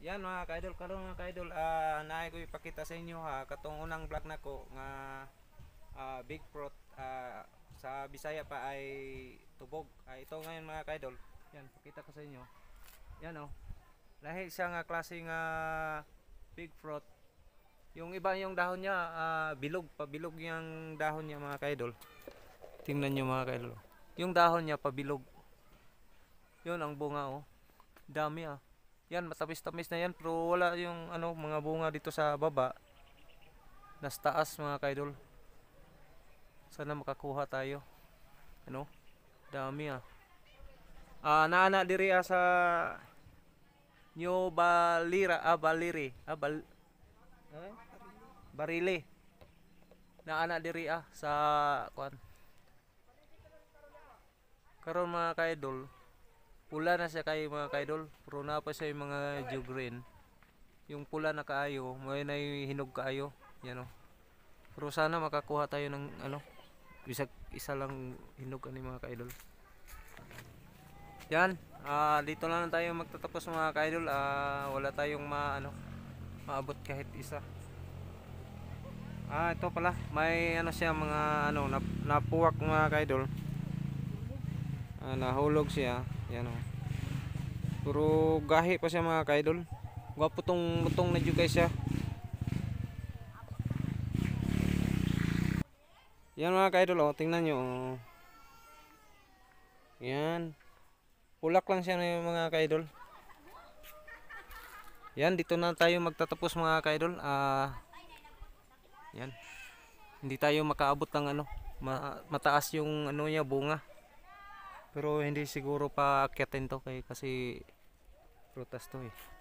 Yan mga kaidol, karon mga kaidol, uh, naay ko ipakita sa inyo ha katong unang vlog ko nga uh, Big Prot uh, sa Bisaya pa ay tubog. Uh, ito ngayon mga kaidol. Yan, pakita ko sa inyo. Yan oh. Lahi siya nga klase nga Big Prot. Yung iba yung dahon niya uh, bilog, pabilog yung dahon niya mga kaidol. Tingnan niyo mga kaidol. Yung dahon niya pabilog. Yun ang bunga oh. Dami ah. Yan, matamis-tamis na yan. Pero wala yung ano, mga bunga dito sa baba. Nas taas mga kaidol. Sana makakuha tayo. Ano? Dami ah. Ah, naana diri ah, sa New Balira, ah, Baliri, ah, Bal... Eh? Barili. Naana diri ah, sa... Kwan. Karon mga kaidol, pula na siya kay mga kaidol pero na pa siya yung mga dew green yung pula na kaayo may na hinog kaayo yan o pero sana makakuha tayo ng ano isa, isa lang hinog ani mga kaidol yan uh, dito na lang tayo magtatapos mga kaidol uh, wala tayong ma ano maabot kahit isa ah ito pala may ano siya mga ano nap napuwak mga kaidol ah, nahulog siya yan o oh. puro gahi pa siya mga kaidol gwapo tong mutong na dyan guys siya yan mga kaidol o oh. tingnan nyo o. Oh. yan pulak lang siya na yung mga kaidol yan dito na tayo magtatapos mga kaidol ah yan hindi tayo makaabot ng ano mataas yung ano niya bunga pero hindi siguro pa akyatin to kay kasi prutas to eh.